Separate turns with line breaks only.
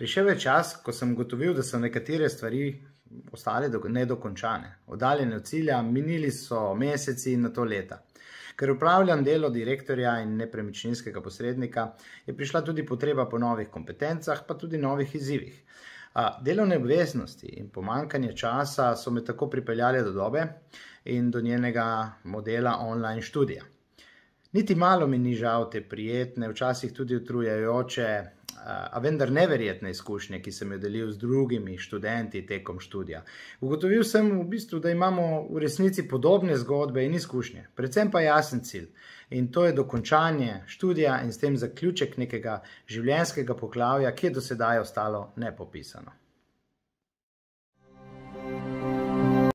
Prišel je čas, ko sem gotovil, da so nekatere stvari ostale nedokončane, oddaljene od cilja, minili so meseci in na to leta. Ker upravljam delo direktorja in nepremičninskega posrednika, je prišla tudi potreba po novih kompetencah, pa tudi novih izzivih. A, delovne obveznosti in pomankanje časa so me tako pripeljali do dobe in do njenega modela online študija. Niti malo mi ni žal te prijetne, včasih tudi utrujajoče, a vendar neverjetne izkušnje, ki sem jo delil z drugimi študenti tekom študija. Ugotovil sem v bistvu, da imamo v resnici podobne zgodbe in izkušnje, predvsem pa jasen cilj. In to je dokončanje študija in s tem zaključek nekega življenjskega poklavja, ki je dosedaj ostalo nepopisano.